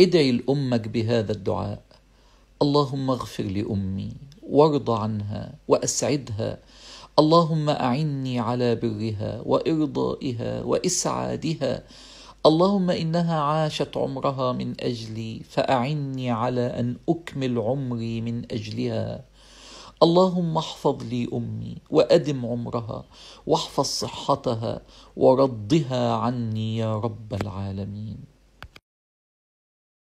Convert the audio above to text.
ادعي لامك بهذا الدعاء اللهم اغفر لامي وارض عنها واسعدها اللهم اعني على برها وارضائها واسعادها اللهم انها عاشت عمرها من اجلي فاعني على ان اكمل عمري من اجلها اللهم احفظ لي امي وادم عمرها واحفظ صحتها وردها عني يا رب العالمين